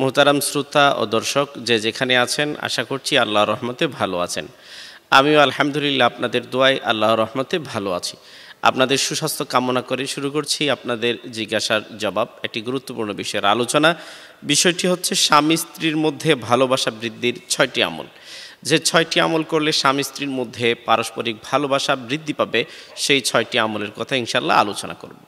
মোহতারাম শ্রোতা ও দর্শক যে যেখানে আছেন আশা করছি আল্লাহ রহমতে ভালো আছেন আমিও আলহামদুলিল্লাহ আপনাদের দোয়ায় আল্লাহ রহমতে ভালো আছি আপনাদের সুস্বাস্থ্য কামনা করে শুরু করছি আপনাদের জিজ্ঞাসার জবাব একটি গুরুত্বপূর্ণ বিষয়ের আলোচনা বিষয়টি হচ্ছে স্বামী স্ত্রীর মধ্যে ভালোবাসা বৃদ্ধির ছয়টি আমল যে ছয়টি আমল করলে স্বামী স্ত্রীর মধ্যে পারস্পরিক ভালোবাসা বৃদ্ধি পাবে সেই ছয়টি আমলের কথা ইনশাল্লাহ আলোচনা করব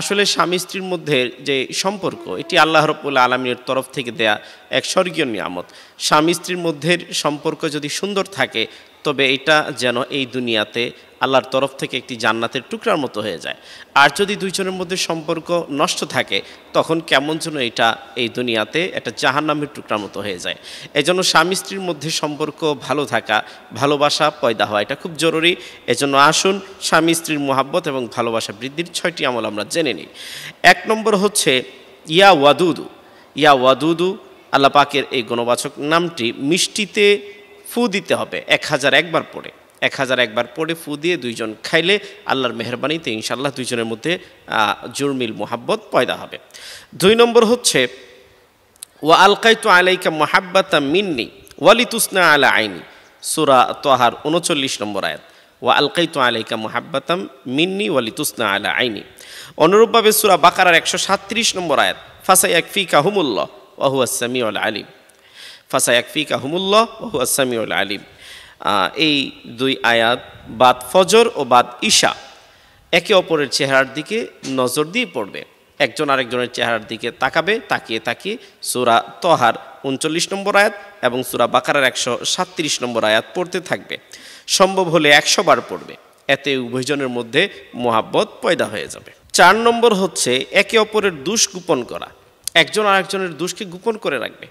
আসলে স্বামী স্ত্রীর মধ্যে যে সম্পর্ক এটি আল্লাহ রব্বুল আলমীর তরফ থেকে দেয়া এক স্বর্গীয় নিয়ামত স্বামী স্ত্রীর মধ্যের সম্পর্ক যদি সুন্দর থাকে তবে এটা যেন এই দুনিয়াতে আল্লাহর তরফ থেকে একটি জান্নাতের টুকরার মতো হয়ে যায় আর যদি দুইজনের মধ্যে সম্পর্ক নষ্ট থাকে তখন কেমন যেন এটা এই দুনিয়াতে একটা জাহান্নামের টুকরার মতো হয়ে যায় এজন্য স্বামী স্ত্রীর মধ্যে সম্পর্ক ভালো থাকা ভালোবাসা পয়দা হওয়া এটা খুব জরুরি এজন্য আসুন স্বামী স্ত্রীর মোহাব্বত এবং ভালোবাসা বৃদ্ধির ছয়টি আমল আমরা জেনে নিই এক নম্বর হচ্ছে ইয়া ওয়াদুদু ইয়া ওয়াদুদু আল্লাপাকের এই গণবাচক নামটি মিষ্টিতে ফু দিতে হবে এক হাজার একবার পড়ে এক হাজার একবার পড়ে ফু দিয়ে দুইজন খাইলে আল্লাহর মেহরবানিতে ইনশাল্লাহ দুইজনের মধ্যে জুরমিল মোহাব্বত পয়দা হবে দুই নম্বর হচ্ছে ওয়া আলকাইতু আলাইকা মোহাব্বাতা মিন্নি ওয়ালিতুসনা আলা আইনি সুরা তোহার উনচল্লিশ নম্বর আয়াত ওয়া আলকাইতু আলাইকা মোহাব্বাতাম মিন্নি ওয়ালিতুসনা আলা আইনি অনুরূপভাবে সুরা বাকারার একশো সাত্রিশ নম্বর আয়াত ফাসাই একফিকা হুমুল্লাহ ওয়াহুয়াসামি আল আলিম ফাসাই একফিকা হুমুল্লাহ ওয়াহুয়াসামি আল আলিম এই দুই আয়াত বাদ ফজর ও বাদ ঈশা একে অপরের চেহারার দিকে নজর দিয়ে পড়বে একজন আরেকজনের চেহারার দিকে তাকাবে তাকিয়ে তাকিয়ে সুরা তহার উনচল্লিশ নম্বর আয়াত এবং সুরা বাকারার একশো সাতত্রিশ নম্বর আয়াত পড়তে থাকবে সম্ভব হলে একশো বার পড়বে এতে উভয়জনের মধ্যে মোহাব্বত পয়দা হয়ে যাবে চার নম্বর হচ্ছে একে অপরের দুষ গোপন করা একজন আরেকজনের দুষকে গোপন করে রাখবে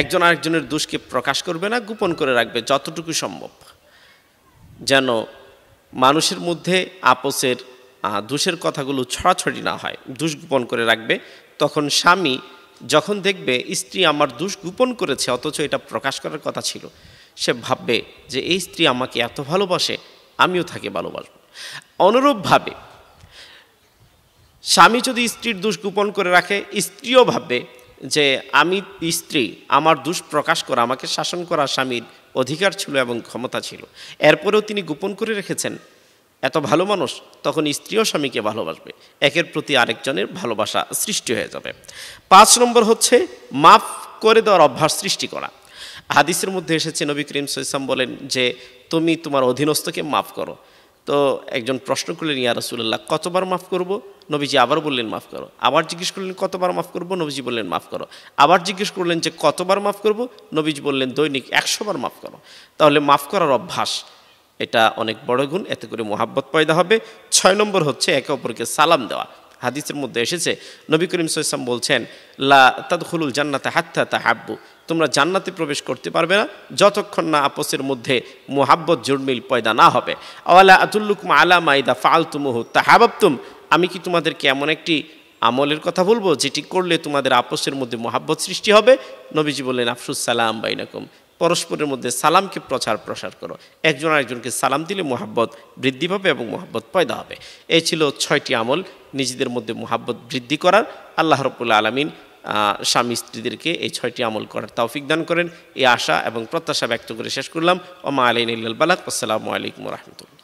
একজন আরেকজনের দোষকে প্রকাশ করবে না গোপন করে রাখবে যতটুকু সম্ভব যেন মানুষের মধ্যে আপোষের দোষের কথাগুলো ছড়াছড়ি না হয় দোষ গোপন করে রাখবে তখন স্বামী যখন দেখবে স্ত্রী আমার দোষ গোপন করেছে অথচ এটা প্রকাশ করার কথা ছিল সে ভাববে যে এই স্ত্রী আমাকে এত ভালোবাসে আমিও থাকে ভালোবাসব অনুরূপভাবে স্বামী যদি স্ত্রীর দোষ গোপন করে রাখে স্ত্রীও ভাববে যে আমি স্ত্রী আমার দুষ প্রকাশ করা আমাকে শাসন করা স্বামীর অধিকার ছিল এবং ক্ষমতা ছিল এরপরেও তিনি গোপন করে রেখেছেন এত ভালো মানুষ তখন স্ত্রীও স্বামীকে ভালোবাসবে একের প্রতি আরেকজনের ভালোবাসা সৃষ্টি হয়ে যাবে পাঁচ নম্বর হচ্ছে মাফ করে দেওয়ার অভ্যাস সৃষ্টি করা হাদিসের মধ্যে এসেছে নবী করিম সৈসাম বলেন যে তুমি তোমার অধীনস্থকে মাফ করো তো একজন প্রশ্ন করলেন ইয়া রাসুল্লাহ কতবার মাফ করব নবীজি আবার বললেন মাফ করো আবার জিজ্ঞেস করলেন কতবার মাফ করব নবীজি বললেন মাফ করো আবার জিজ্ঞেস করলেন যে কতবার মাফ করব নবীজি বললেন দৈনিক একশোবার মাফ করো তাহলে মাফ করার অভ্যাস এটা অনেক বড় গুণ এতে করে মোহাব্বত পয়দা হবে ছয় নম্বর হচ্ছে একে অপরকে সালাম দেওয়া হাদিসের মধ্যে এসেছে নবী করিম সাম বলছেন লা তাদখুলুল জান্নাতে হাত্তা হাব্বু তোমরা জান্নাতে প্রবেশ করতে পারবে না যতক্ষণ না আপসের মধ্যে মোহাব্বত জুড়মিল পয়দা না হবে আওয়ালা মা আলা মাইদা ফালতুমুহু হাবাবতুম আমি কি তোমাদেরকে এমন একটি আমলের কথা বলবো যেটি করলে তোমাদের আপসের মধ্যে মহাব্বত সৃষ্টি হবে নবীজি বললেন আফসুস সালাম বাইনাকুম পরস্পরের মধ্যে সালামকে প্রচার প্রসার করো একজন আরেকজনকে সালাম দিলে মোহাব্বত বৃদ্ধি পাবে এবং মোহাব্বত পয়দা হবে এই ছিল ছয়টি আমল নিজেদের মধ্যে মোহাব্বত বৃদ্ধি করার আল্লাহ রবুল্লা আলমিন স্বামী স্ত্রীদেরকে এই ছয়টি আমল করার তৌফিক দান করেন এই আশা এবং প্রত্যাশা ব্যক্ত করে শেষ করলাম ওমা আলাইন ইল্লাল বালাক আসসালামু আলাইকুম রহমতুল্লা